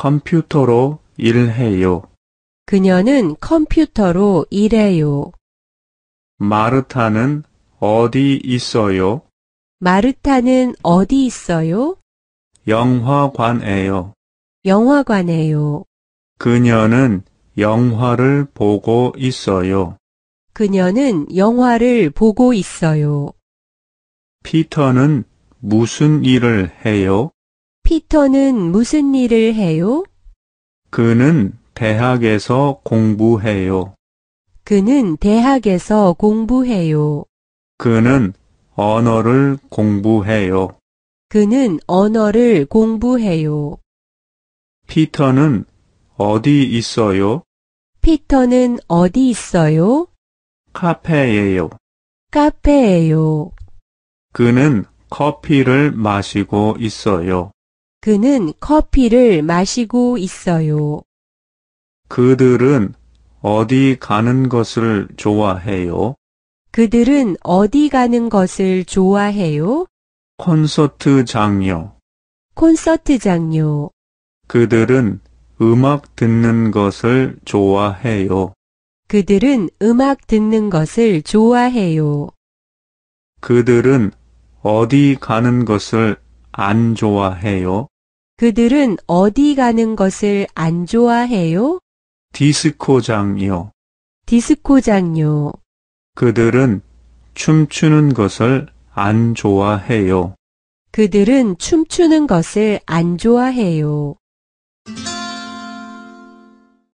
컴퓨터로 일해요. 그녀는 컴퓨터로 일해요. 마르타는 어디 있어요? 마르타는 어디 있어요? 영화관에요. 영화관에요. 그녀는 영화를 보고 있어요. 그녀는 영화를 보고 있어요. 피터는 무슨 일을 해요? 피터는 무슨 일을 해요? 그는 대학에서 공부해요. 그는 대학에서 공부해요. 그는 언어를 공부해요. 그는 언어를 공부해요. 피터는 어디 있어요? 피터는 어디 있어요? 카페예요. 카페예요. 그는 커피를 마시고 있어요. 그는 커피를 마시고 있어요. 그들은 어디 가는 것을 좋아해요? 그들은 어디 가는 것을 좋아해요? 콘서트장요. 콘서트장요. 그들은 음악 듣는 것을 좋아해요. 그들은 음악 듣는 것을 좋아해요. 그들은 어디 가는 것을 안 좋아해요? 그들은 어디 가는 것을 안 좋아해요? 디스코장이요. 디스코장요. 그들은 춤추는 것을 안 좋아해요. 그들은 춤추는 것을 안 좋아해요.